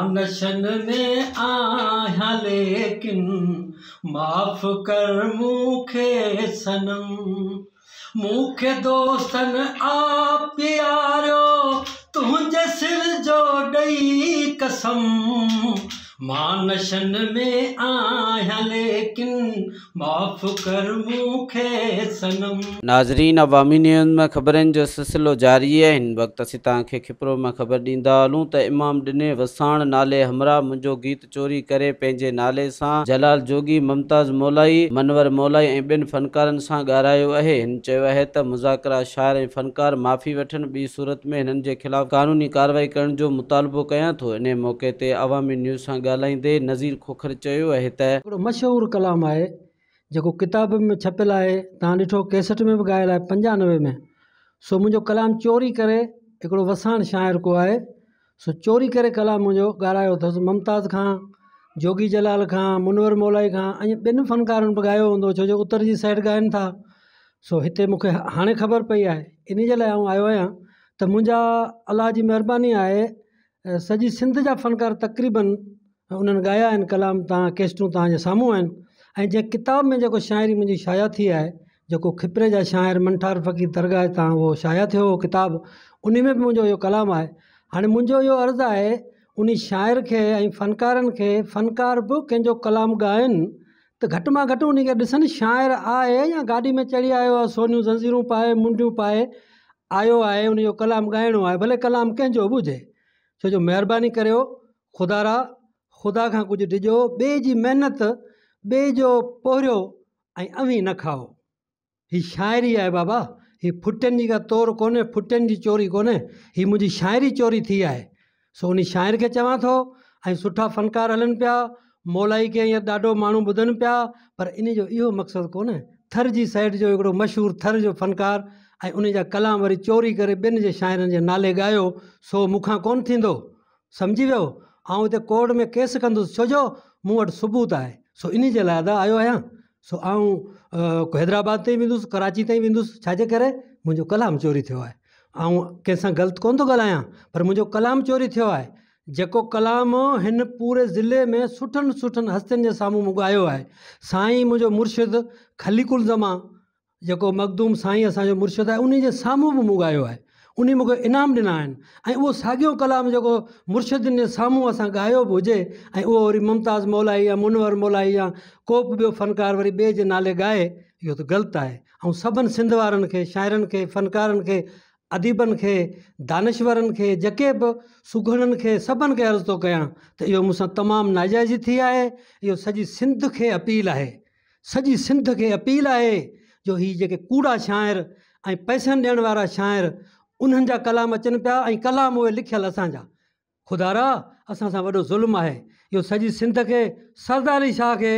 मानसन में आया लेकिन माफ कर मुखे सनम मुखे दोस्तन आप प्यारो तुझे सिर जो डई मानशन में आया लेकिन माफ़ कर मुखे सनम नाज़रीन अवामी न्यूज़ में खबरें जो सिलसिलो जारी है इन वक्त असीं तव्हांखे खिपरो मां ख़बर ॾींदा हलूँ त इमाम ॾिने वसाण नाले हमरा मुंहिंजो गीत चोरी करे पंहिंजे नाले सां जलाल जोगी मुमताज़ मोलाई मनवर मोलाई ए बिन फ़नकारनि सां ॻाल्हायो आहे हिन चयो आहे त मुज़ाकरा शाइर ऐं फ़नकार माफ़ी वठनि बी सूरत में हिननि जे ख़िलाफ़ु क़ानूनी कार्रवाई करण जो मुतालबो कयां थो इन मौक़े ते अवामी न्यूज़ सां ॻाल्हाईंदे नज़ीर खोखर चयो आहे त हिकिड़ो मशहूरु कलाम आहे जेको किताब में छपियलु आहे तव्हां ॾिठो केसेट में बि ॻायल आहे पंजानवे में सो मुंहिंजो कलाम चोरी करे हिकिड़ो वसाण शाइर को आहे सो चोरी करे कलाम मुंहिंजो ॻाल्हायो अथसि मुमताज़ जोगी जलाल खां मुनवर मोलाई खां ऐं ॿिनि फ़नकारनि बि ॻायो हूंदो छो जो उतर जी साइड ॻाइनि था सो हिते मूंखे हाणे ख़बर पई आहे इन जे लाइ आऊं आयो आहियां त मुंहिंजा अलाह जी महिरबानी आहे सॼी सिंध जा फ़नकार तक़रीबनि उन्हनि ॻाया आहिनि कलाम तव्हां केस्टूं तव्हांजे साम्हूं आहिनि ऐं जंहिं किताब में जेको शाइरी मुंहिंजी शाया थी आहे जेको खिपरे जा शाइर मंठार फ़क़ीर दरगाह तव्हां उहो शाया थियो उहो किताबु उन में बि मुंहिंजो इहो कलाम आहे हाणे मुंहिंजो इहो अर्ज़ु आहे उन शाइर खे ऐं फ़नकारनि खे फ़नकार बि कंहिंजो कलाम ॻाइनि त घटि मां घटि उनखे ॾिसनि शाइर आहे या गाॾी में चढ़ी आयो आहे सोनियूं ज़ंज़ीरूं पाए मुंडियूं पाए आयो आहे उनजो कलाम ॻाइणो आहे भले कलाम कंहिंजो हुजे छो जो महिरबानी कयो ख़ुदा ख़ुदा खां कुझु ॾिजो ॿिए जी महिनत ॿिए जो पोरियो ऐं अवी न खाओ हीअ शाइरी आहे बाबा हीअ फुटियुनि जी का तौरु कोन्हे फुटियुनि जी चोरी कोन्हे हीअ मुंहिंजी शाइरी चोरी थी आहे सो उन शाइर खे चवां थो ऐं सुठा फ़नकार हलनि पिया मोलाई खे हीअं ॾाढो माण्हू ॿुधनि पिया पर इन जो इहो मक़सदु कोन्हे थर जी साइड जो हिकिड़ो मशहूरु थर जो फ़नकार ऐं उन जा कलाम वरी चोरी करे ॿिनि जे शाइरनि जे नाले ॻायो सो मूंखां कोन्ह थींदो समुझी वियो ऐं कोर्ट में केस कंदुसि छोजो जो मूं सबूत है सो इन जे लाइ त आयो आया सो आउं हैदराबाद ताईं वेंदुसि कराची ताईं वेंदुसि छाजे करे मुंहिंजो कलाम चोरी थो है ऐं कंहिंसां गलत को थो पर मुझे कलाम चोरी थो है जो कलाम इन पूरे ज़िले में सुठन सुठन हस्तियुनि के सामू मुगो ॻायो आहे साईं मुंहिंजो मुर्शिद ख़लीकुल ज़मा जो मखदूम साई असो मुर्शिद है उन्हीं के सामू भी मुगो है उन मूंखे इनाम ॾिना आहिनि ऐं उहो साॻियो कलाम जेको मुर्शिदियुनि जे साम्हूं असां ॻायो बि हुजे ऐं उहो वरी मुमताज़ मोलाई या मुनोहर मोलाई या को बि ॿियो फ़नकार वरी ॿिए जे नाले ॻाए इहो त ग़लति आहे ऐं सभिनि सिंध वारनि खे शाइरनि खे फ़नकारनि खे अदीबनि खे दानेश्वरनि खे जेके बि सुगणनि खे सभिनि खे अर्ज़ु थो कयां त इहो मूंसां तमामु नाजाइजी थी आहे इहो सॼी सिंध खे अपील आहे सॼी सिंध खे अपील आहे जो हीअ जेके कूड़ा शाइर ऐं पैसनि ॾियण वारा शाइर उन्हनि जा कलाम अचनि पिया ऐं कलाम उहे लिखियल असांजा ख़ुदा रा असां सां वॾो ज़ुल्मु आहे इहो सॼी सिंध खे सरदार अली शाह खे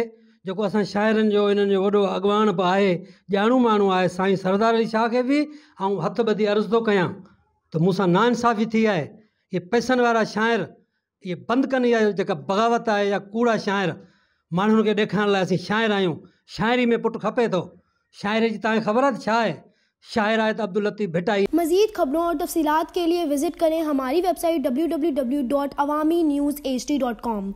जेको असां शाइरनि जो हिननि जो वॾो अॻवान बि आहे ॼाणू माण्हू आहे साईं सरदार अली शाह खे बि ऐं हथु ॿधी अर्ज़ु थो कयां त मूंसां नाइंसाफ़ी थी आहे इहे पैसनि वारा शाइर इहे बंदि कनि जेका बग़ावत आहे या कूड़ा शाइर माण्हुनि खे ॾेखारण लाइ असां शाइर आहियूं शाइरी में पुटु खपे थो शाइर जी तव्हांखे ख़बर आहे छा आहे शायर आयत अब्दुल लतीफ़ भिटाई मजीद खबरों और तफसीत के लिए विजिट करें हमारी website W W W dot Awami news H D dot com